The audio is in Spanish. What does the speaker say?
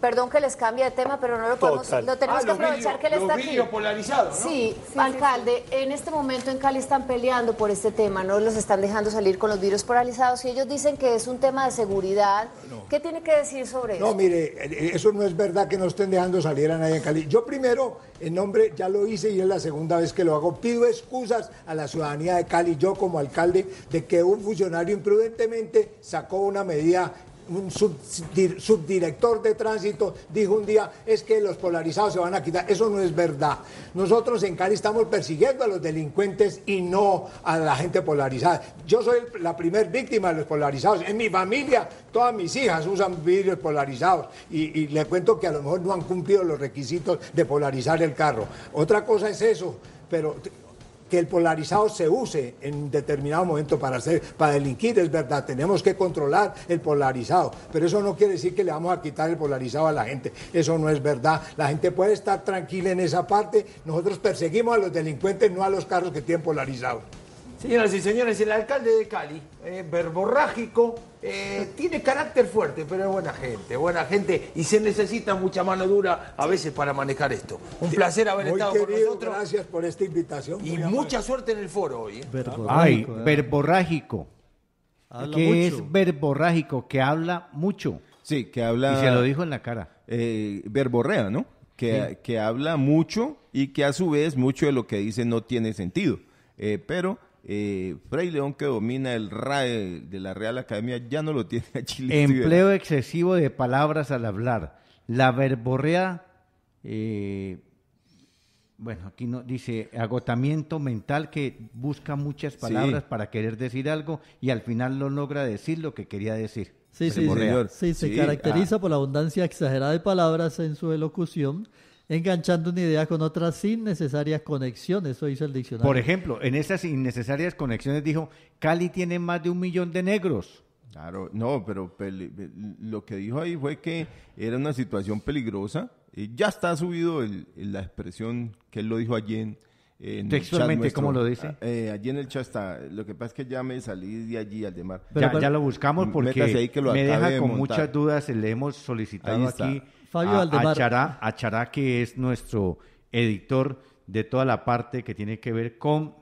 Perdón que les cambie de tema, pero no lo podemos, lo tenemos ah, que aprovechar que él está aquí. polarizado, Sí, alcalde, en este momento en Cali están peleando por este tema, no los están dejando salir con los virus polarizados, y ellos dicen que es un tema de seguridad. ¿Qué tiene que decir sobre eso? No, mire, eh, eso no es verdad que no estén dejando salir a nadie en Cali. Yo primero, en nombre, ya lo hice y es la segunda vez que lo hago, pido excusas a la ciudadanía de Cali, yo como alcalde, de que un funcionario imprudentemente sacó una medida un subdirector de tránsito dijo un día, es que los polarizados se van a quitar. Eso no es verdad. Nosotros en Cali estamos persiguiendo a los delincuentes y no a la gente polarizada. Yo soy la primer víctima de los polarizados. En mi familia, todas mis hijas usan vidrios polarizados y, y le cuento que a lo mejor no han cumplido los requisitos de polarizar el carro. Otra cosa es eso pero que el polarizado se use en determinado momento para, hacer, para delinquir, es verdad, tenemos que controlar el polarizado, pero eso no quiere decir que le vamos a quitar el polarizado a la gente, eso no es verdad, la gente puede estar tranquila en esa parte, nosotros perseguimos a los delincuentes, no a los carros que tienen polarizado. Señoras y señores, el alcalde de Cali, eh, verborrágico, eh, tiene carácter fuerte, pero es buena gente, buena gente y se necesita mucha mano dura a veces para manejar esto. Un placer haber estado con nosotros. Gracias por esta invitación. Y mucha suerte en el foro hoy. ¿eh? Ay, verborrágico. que es verborrágico, que habla mucho. Sí, que habla. Y se lo dijo en la cara. verborrea, ¿no? Que, habla mucho y que a su vez mucho de lo que dice no tiene sentido. pero eh, Fray León, que domina el RAE de la Real Academia, ya no lo tiene a Chile. Empleo excesivo de palabras al hablar. La verborrea, eh, bueno, aquí no, dice agotamiento mental que busca muchas palabras para querer decir algo y al final no logra decir lo que quería decir. Sí, se caracteriza ah. por la abundancia exagerada de palabras en su elocución enganchando una idea con otras sin necesarias conexiones. Eso hizo el diccionario. Por ejemplo, en esas innecesarias conexiones dijo, Cali tiene más de un millón de negros. Claro, no, pero lo que dijo ahí fue que era una situación peligrosa. y ya está subido la expresión que él lo dijo allí en Textualmente, ¿cómo lo dice? Ah, eh, allí en el chat está. Lo que pasa es que ya me salí de allí al de Ya, ya, lo buscamos mm, porque me deja con muchas dudas. Le hemos solicitado aquí A, Chará, a Chará, que es nuestro editor de toda la parte que tiene que ver con